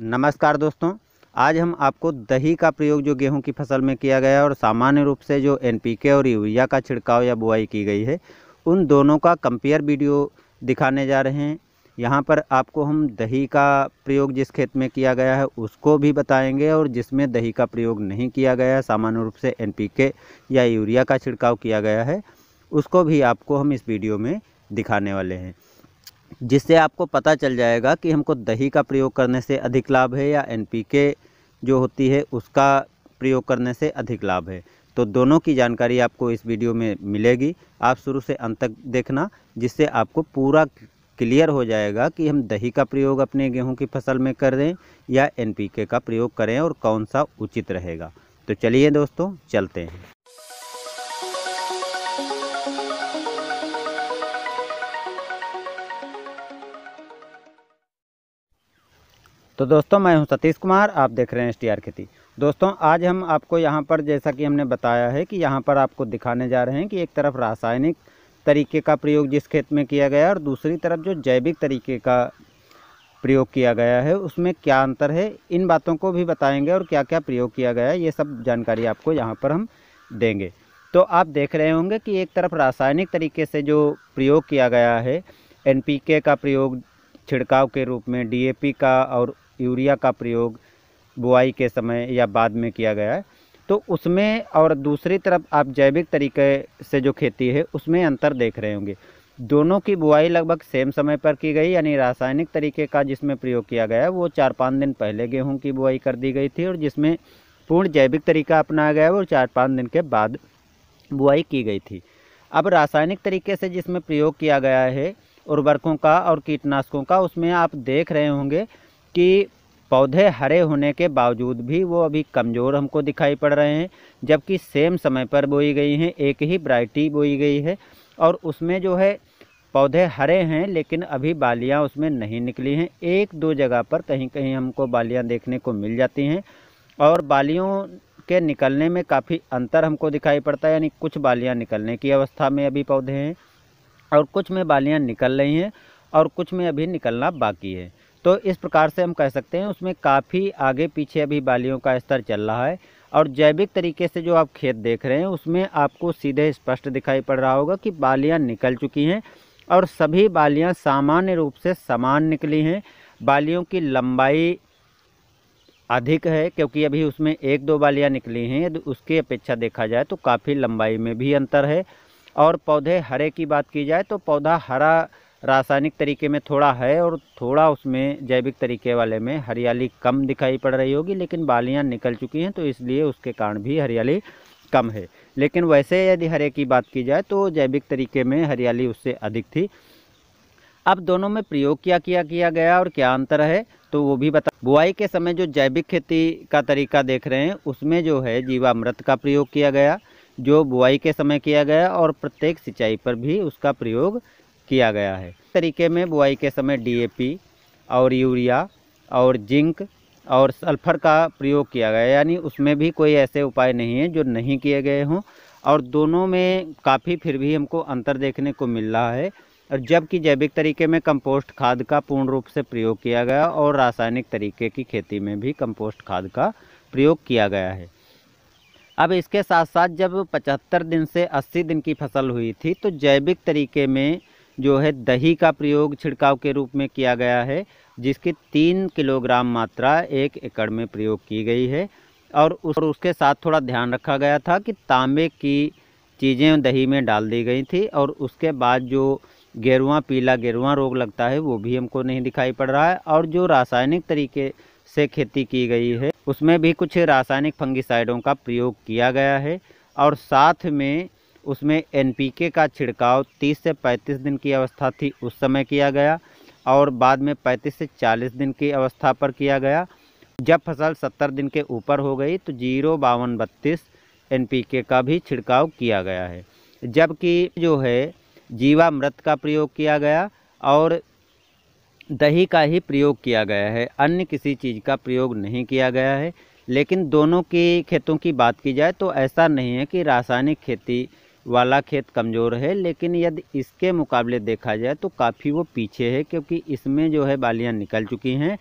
नमस्कार दोस्तों आज हम आपको दही का प्रयोग जो गेहूं की फसल में किया गया है और सामान्य रूप से जो एनपीके और यूरिया का छिड़काव या बुआई की गई है उन दोनों का कंपेयर वीडियो दिखाने जा रहे हैं यहाँ पर आपको हम दही का प्रयोग जिस खेत में किया गया है उसको भी बताएंगे और जिसमें दही का प्रयोग नहीं किया गया है सामान्य रूप से एनपीके या यूरिया का छिड़काव किया गया है उसको भी आपको हम इस वीडियो में दिखाने वाले हैं जिससे आपको पता चल जाएगा कि हमको दही का प्रयोग करने से अधिक लाभ है या एनपीके जो होती है उसका प्रयोग करने से अधिक लाभ है तो दोनों की जानकारी आपको इस वीडियो में मिलेगी आप शुरू से अंत तक देखना जिससे आपको पूरा क्लियर हो जाएगा कि हम दही का प्रयोग अपने गेहूं की फसल में कर दें या एनपीके का प्रयोग करें और कौन सा उचित रहेगा तो चलिए दोस्तों चलते हैं तो दोस्तों मैं हूं सतीश कुमार आप देख रहे हैं एस खेती दोस्तों आज हम आपको यहां पर जैसा कि हमने बताया है कि यहां पर आपको दिखाने जा रहे हैं कि एक तरफ रासायनिक तरीके का प्रयोग जिस खेत में किया गया और दूसरी तरफ जो जैविक तरीके का प्रयोग किया गया है उसमें क्या अंतर है इन बातों को भी बताएँगे और क्या क्या प्रयोग किया गया है ये सब जानकारी आपको यहाँ पर हम देंगे तो आप देख रहे होंगे कि एक तरफ रासायनिक तरीके से जो प्रयोग किया गया है एनपीके का प्रयोग छिड़काव के रूप में डीएपी का और यूरिया का प्रयोग बुआई के समय या बाद में किया गया है तो उसमें और दूसरी तरफ आप जैविक तरीके से जो खेती है उसमें अंतर देख रहे होंगे दोनों की बुआई लगभग सेम समय पर की गई यानी रासायनिक तरीके का जिसमें प्रयोग किया गया वो चार पाँच दिन पहले गेहूँ की बुआई कर दी गई थी और जिसमें पूर्ण जैविक तरीका अपनाया गया वो चार पाँच दिन के बाद बुआई की गई थी अब रासायनिक तरीके से जिसमें प्रयोग किया गया है उर्वरकों का और कीटनाशकों का उसमें आप देख रहे होंगे कि पौधे हरे होने के बावजूद भी वो अभी कमज़ोर हमको दिखाई पड़ रहे हैं जबकि सेम समय पर बोई गई हैं एक ही ब्राइटी बोई गई है और उसमें जो है पौधे हरे हैं लेकिन अभी बालियां उसमें नहीं निकली हैं एक दो जगह पर कहीं कहीं हमको बालियां देखने को मिल जाती हैं और बालियों के निकलने में काफ़ी अंतर हमको दिखाई पड़ता है यानी कुछ बालियाँ निकलने की अवस्था में अभी पौधे हैं और कुछ में बालियाँ निकल रही हैं और कुछ में अभी निकलना बाकी है तो इस प्रकार से हम कह सकते हैं उसमें काफ़ी आगे पीछे अभी बालियों का स्तर चल रहा है और जैविक तरीके से जो आप खेत देख रहे हैं उसमें आपको सीधे स्पष्ट दिखाई पड़ रहा होगा कि बालियाँ निकल चुकी हैं और सभी बालियाँ सामान्य रूप से समान निकली हैं बालियों की लंबाई अधिक है क्योंकि अभी उसमें एक दो बालियाँ निकली हैं उसकी अपेक्षा देखा जाए तो काफ़ी लंबाई में भी अंतर है और पौधे हरे की बात की जाए तो पौधा हरा रासायनिक तरीके में थोड़ा है और थोड़ा उसमें जैविक तरीके वाले में हरियाली कम दिखाई पड़ रही होगी लेकिन बालियाँ निकल चुकी हैं तो इसलिए उसके कारण भी हरियाली कम है लेकिन वैसे यदि हरे की बात की जाए तो जैविक तरीके में हरियाली उससे अधिक थी अब दोनों में प्रयोग क्या किया किया गया और क्या अंतर है तो वो भी बता बुआई के समय जो जैविक खेती का तरीका देख रहे हैं उसमें जो है जीवामृत का प्रयोग किया गया जो बुआई के समय किया गया और प्रत्येक सिंचाई पर भी उसका प्रयोग किया गया है तरीके में बुआई के समय डीएपी और यूरिया और जिंक और सल्फर का प्रयोग किया गया यानी उसमें भी कोई ऐसे उपाय नहीं है जो नहीं किए गए हों और दोनों में काफ़ी फिर भी हमको अंतर देखने को मिल रहा है और जबकि जैविक तरीके में कंपोस्ट खाद का पूर्ण रूप से प्रयोग किया गया और रासायनिक तरीके की खेती में भी कंपोस्ट खाद का प्रयोग किया गया है अब इसके साथ साथ जब 75 दिन से 80 दिन की फसल हुई थी तो जैविक तरीके में जो है दही का प्रयोग छिड़काव के रूप में किया गया है जिसकी तीन किलोग्राम मात्रा एक एकड़ में प्रयोग की गई है और उस और उसके साथ थोड़ा ध्यान रखा गया था कि तांबे की चीज़ें दही में डाल दी गई थी और उसके बाद जो गेरुआ पीला गेरुआ रोग लगता है वो भी हमको नहीं दिखाई पड़ रहा है और जो रासायनिक तरीके से खेती की गई है उसमें भी कुछ रासायनिक फंगिसाइडों का प्रयोग किया गया है और साथ में उसमें एनपीके का छिड़काव 30 से 35 दिन की अवस्था थी उस समय किया गया और बाद में 35 से 40 दिन की अवस्था पर किया गया जब फसल 70 दिन के ऊपर हो गई तो जीरो बावन बत्तीस एन का भी छिड़काव किया गया है जबकि जो है जीवामृत का प्रयोग किया गया और दही का ही प्रयोग किया गया है अन्य किसी चीज़ का प्रयोग नहीं किया गया है लेकिन दोनों की खेतों की बात की जाए तो ऐसा नहीं है कि रासायनिक खेती वाला खेत कमज़ोर है लेकिन यदि इसके मुकाबले देखा जाए तो काफ़ी वो पीछे है क्योंकि इसमें जो है बालियाँ निकल चुकी हैं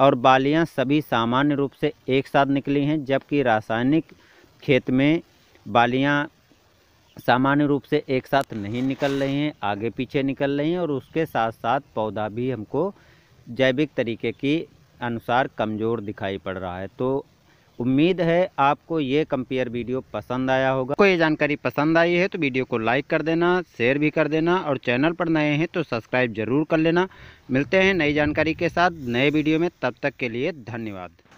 और बालियाँ सभी सामान्य रूप से एक साथ निकली हैं जबकि रासायनिक खेत में बालियाँ सामान्य रूप से एक साथ नहीं निकल रही हैं आगे पीछे निकल रही हैं और उसके साथ साथ पौधा भी हमको जैविक तरीके की अनुसार कमज़ोर दिखाई पड़ रहा है तो उम्मीद है आपको ये कंपेयर वीडियो पसंद आया होगा कोई जानकारी पसंद आई है तो वीडियो को लाइक कर देना शेयर भी कर देना और चैनल पर नए हैं तो सब्सक्राइब जरूर कर लेना मिलते हैं नई जानकारी के साथ नए वीडियो में तब तक के लिए धन्यवाद